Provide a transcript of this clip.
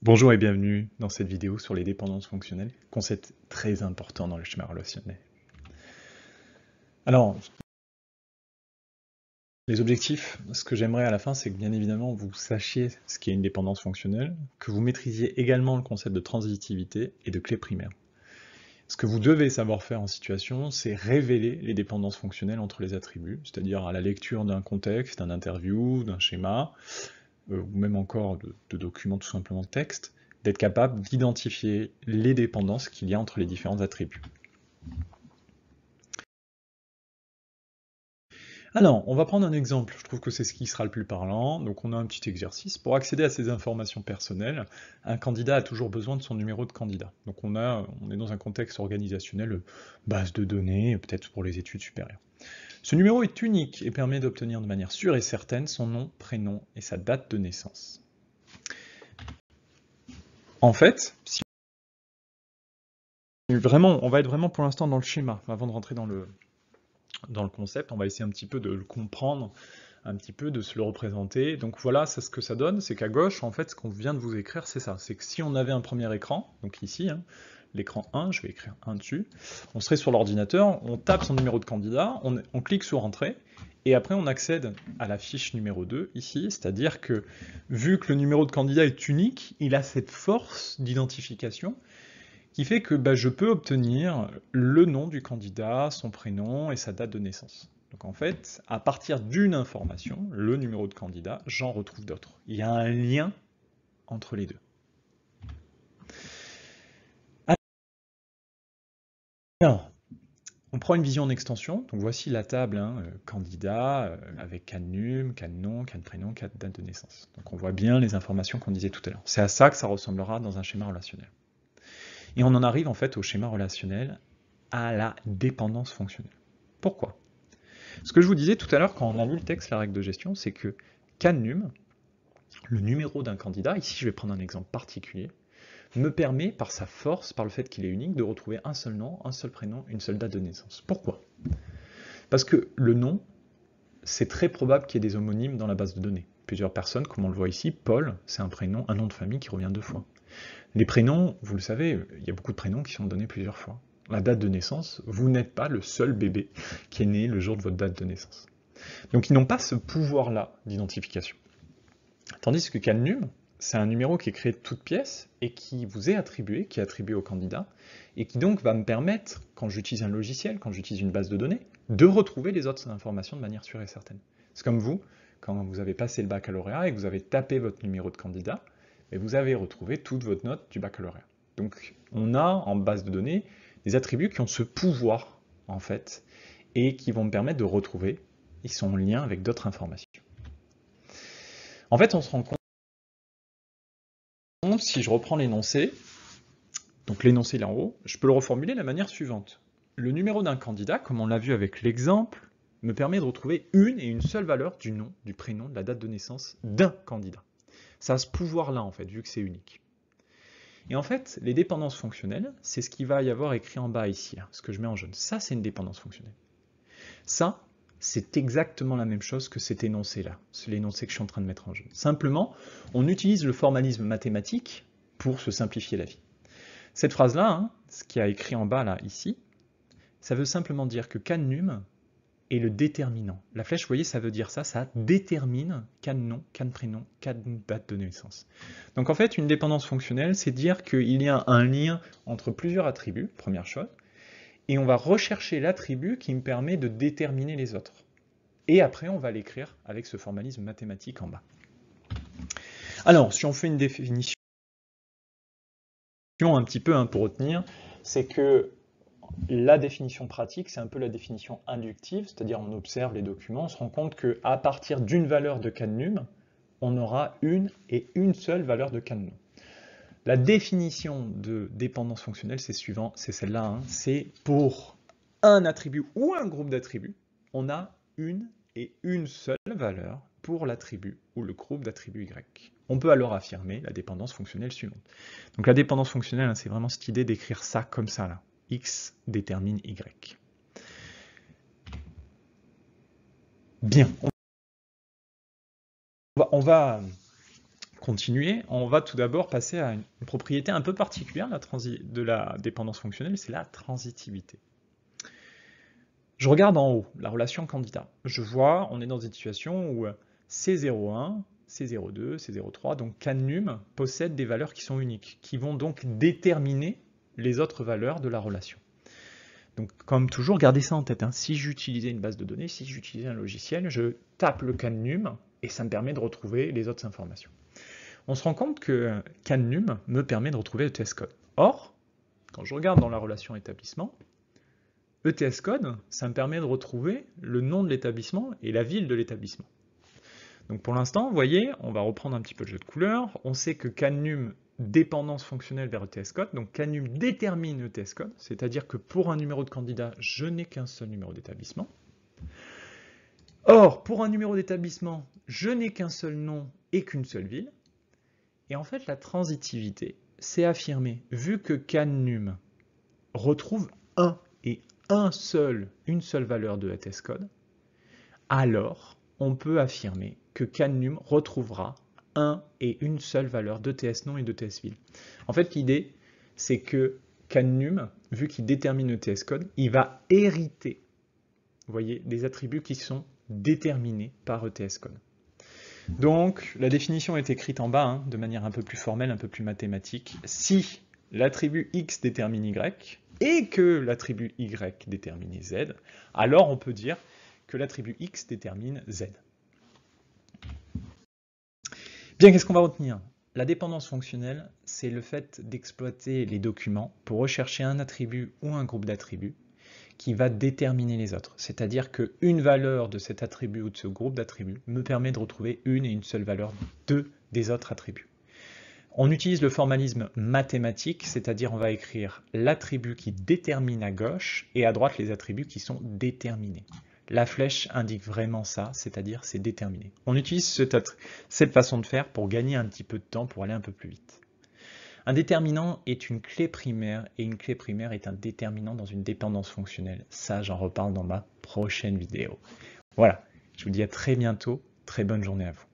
Bonjour et bienvenue dans cette vidéo sur les dépendances fonctionnelles, concept très important dans le schéma relationnel. Alors, les objectifs, ce que j'aimerais à la fin, c'est que bien évidemment vous sachiez ce qu'est une dépendance fonctionnelle, que vous maîtrisiez également le concept de transitivité et de clé primaire. Ce que vous devez savoir faire en situation, c'est révéler les dépendances fonctionnelles entre les attributs, c'est-à-dire à la lecture d'un contexte, d'un interview, d'un schéma, euh, ou même encore de, documents tout simplement de texte, d'être capable d'identifier les dépendances qu'il y a entre les différents attributs. Alors, on va prendre un exemple, je trouve que c'est ce qui sera le plus parlant. Donc on a un petit exercice. Pour accéder à ces informations personnelles, un candidat a toujours besoin de son numéro de candidat. Donc on, a, on est dans un contexte organisationnel, euh, base de données, peut-être pour les études supérieures. Ce numéro est unique et permet d'obtenir de manière sûre et certaine son nom, prénom et sa date de naissance. En fait, si vraiment, on va être vraiment pour l'instant dans le schéma, avant de rentrer dans le, dans le concept, on va essayer un petit peu de le comprendre, un petit peu de se le représenter. Donc voilà, c'est ce que ça donne, c'est qu'à gauche, en fait, ce qu'on vient de vous écrire, c'est ça. C'est que si on avait un premier écran, donc ici, hein, l'écran 1, je vais écrire 1 dessus, on serait sur l'ordinateur, on tape son numéro de candidat, on, clique sur Entrée, et après on accède à la fiche numéro 2 ici, c'est-à-dire que vu que le numéro de candidat est unique, il a cette force d'identification qui fait que bah, je peux obtenir le nom du candidat, son prénom et sa date de naissance. Donc en fait, à partir d'une information, le numéro de candidat, j'en retrouve d'autres. Il y a un lien entre les deux. Alors, on prend une vision en extension. Donc voici la table hein, euh, candidat euh, avec canum, num CAN-NOM, prénom date de naissance. Donc on voit bien les informations qu'on disait tout à l'heure. C'est à ça que ça ressemblera dans un schéma relationnel. Et on en arrive en fait au schéma relationnel à la dépendance fonctionnelle. Pourquoi Ce que je vous disais tout à l'heure quand on a lu le texte, la règle de gestion, c'est que can_num, le numéro d'un candidat, ici je vais prendre un exemple particulier, me permet, par sa force, par le fait qu'il est unique, de retrouver un seul nom, un seul prénom, une seule date de naissance. Pourquoi Parce que le nom, c'est très probable qu'il y ait des homonymes dans la base de données. Plusieurs personnes, comme on le voit ici, Paul, c'est un prénom, un nom de famille qui revient deux fois. Les prénoms, vous le savez, il y a beaucoup de prénoms qui sont donnés plusieurs fois. La date de naissance, vous n'êtes pas le seul bébé qui est né le jour de votre date de naissance. Donc ils n'ont pas ce pouvoir-là d'identification. Tandis que Calnum, c'est un numéro qui est créé de toute pièce et qui vous est attribué, qui est attribué au candidat, et qui donc va me permettre, quand j'utilise un logiciel, quand j'utilise une base de données, de retrouver les autres informations de manière sûre et certaine. C'est comme vous, quand vous avez passé le baccalauréat et que vous avez tapé votre numéro de candidat, et vous avez retrouvé toute votre note du baccalauréat. Donc on a en base de données des attributs qui ont ce pouvoir, en fait, et qui vont me permettre de retrouver, ils sont en lien avec d'autres informations. En fait, on se rend compte si je reprends l'énoncé, donc l'énoncé là en haut, je peux le reformuler de la manière suivante. Le numéro d'un candidat, comme on l'a vu avec l'exemple, me permet de retrouver une et une seule valeur du nom, du prénom, de la date de naissance d'un candidat. Ça a ce pouvoir-là, en fait, vu que c'est unique. Et en fait, les dépendances fonctionnelles, c'est ce qui va y avoir écrit en bas ici, ce que je mets en jaune. Ça, c'est une dépendance fonctionnelle. Ça, c'est exactement la même chose que cet énoncé-là. C'est l'énoncé que je suis en train de mettre en jeu. Simplement, on utilise le formalisme mathématique pour se simplifier la vie. Cette phrase-là, hein, ce qui a écrit en bas, là, ici, ça veut simplement dire que cannum est le déterminant. La flèche, vous voyez, ça veut dire ça, ça détermine can nom, can prénom, can date de naissance. Donc en fait, une dépendance fonctionnelle, c'est dire qu'il y a un lien entre plusieurs attributs, première chose, et on va rechercher l'attribut qui me permet de déterminer les autres. Et après, on va l'écrire avec ce formalisme mathématique en bas. Alors, si on fait une définition un petit peu hein, pour retenir, c'est que la définition pratique, c'est un peu la définition inductive, c'est-à-dire on observe les documents, on se rend compte qu'à partir d'une valeur de canon, on aura une et une seule valeur de canum. La définition de dépendance fonctionnelle, c'est suivant, c'est celle-là, hein. c'est pour un attribut ou un groupe d'attributs, on a une et une seule valeur pour l'attribut ou le groupe d'attributs Y. On peut alors affirmer la dépendance fonctionnelle suivante. Donc la dépendance fonctionnelle, hein, c'est vraiment cette idée d'écrire ça comme ça, là. X détermine Y. Bien. on va continuer, on va tout d'abord passer à une propriété un peu particulière de la dépendance fonctionnelle, c'est la transitivité. Je regarde en haut la relation candidat. Je vois, on est dans une situation où C01, C02, C03, donc CANUM, possède des valeurs qui sont uniques, qui vont donc déterminer les autres valeurs de la relation. Donc, comme toujours, gardez ça en tête. Hein. Si j'utilisais une base de données, si j'utilisais un logiciel, je tape le CANUM et ça me permet de retrouver les autres informations on se rend compte que CanNum me permet de retrouver ETS code. Or, quand je regarde dans la relation établissement, ETS code, ça me permet de retrouver le nom de l'établissement et la ville de l'établissement. Donc pour l'instant, vous voyez, on va reprendre un petit peu le jeu de couleurs. On sait que CanNum dépendance fonctionnelle vers ETS code, donc CanNum détermine ETS code, c'est-à-dire que pour un numéro de candidat, je n'ai qu'un seul numéro d'établissement. Or, pour un numéro d'établissement, je n'ai qu'un seul nom et qu'une seule ville. Et en fait, la transitivité, c'est affirmer, vu que CANNUM retrouve un et un seul, une seule valeur de ETS code, alors on peut affirmer que CANNUM retrouvera un et une seule valeur de TS nom et de TS ville. En fait, l'idée, c'est que CANNUM, vu qu'il détermine le code, il va hériter, vous voyez, des attributs qui sont déterminés par ETS code. Donc la définition est écrite en bas, hein, de manière un peu plus formelle, un peu plus mathématique. Si l'attribut x détermine y, et que l'attribut y détermine z, alors on peut dire que l'attribut x détermine z. Bien, qu'est-ce qu'on va retenir La dépendance fonctionnelle, c'est le fait d'exploiter les documents pour rechercher un attribut ou un groupe d'attributs qui va déterminer les autres. C'est-à-dire qu'une valeur de cet attribut ou de ce groupe d'attributs me permet de retrouver une et une seule valeur de, des autres attributs. On utilise le formalisme mathématique, c'est-à-dire on va écrire l'attribut qui détermine à gauche et à droite les attributs qui sont déterminés. La flèche indique vraiment ça, c'est-à-dire c'est déterminé. On utilise cette façon de faire pour gagner un petit peu de temps, pour aller un peu plus vite. Un déterminant est une clé primaire et une clé primaire est un déterminant dans une dépendance fonctionnelle. Ça, j'en reparle dans ma prochaine vidéo. Voilà, je vous dis à très bientôt, très bonne journée à vous.